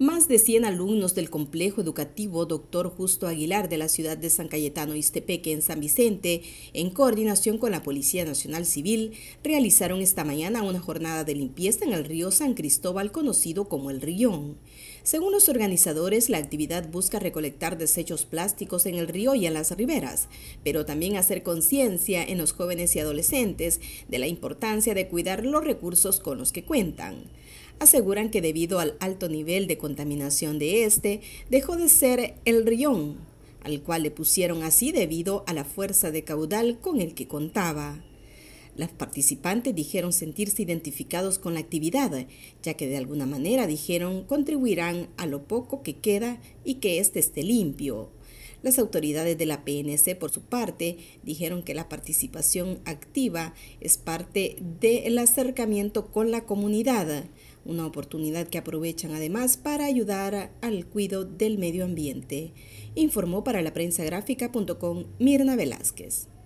Más de 100 alumnos del complejo educativo Doctor Justo Aguilar de la ciudad de San Cayetano Istepeque en San Vicente, en coordinación con la Policía Nacional Civil, realizaron esta mañana una jornada de limpieza en el río San Cristóbal conocido como el Rión. Según los organizadores, la actividad busca recolectar desechos plásticos en el río y en las riberas, pero también hacer conciencia en los jóvenes y adolescentes de la importancia de cuidar los recursos con los que cuentan aseguran que debido al alto nivel de contaminación de este, dejó de ser el rión, al cual le pusieron así debido a la fuerza de caudal con el que contaba. Las participantes dijeron sentirse identificados con la actividad, ya que de alguna manera dijeron contribuirán a lo poco que queda y que este esté limpio. Las autoridades de la PNC, por su parte, dijeron que la participación activa es parte del acercamiento con la comunidad, una oportunidad que aprovechan además para ayudar al cuidado del medio ambiente, informó para la prensa gráfica.com Mirna Velázquez.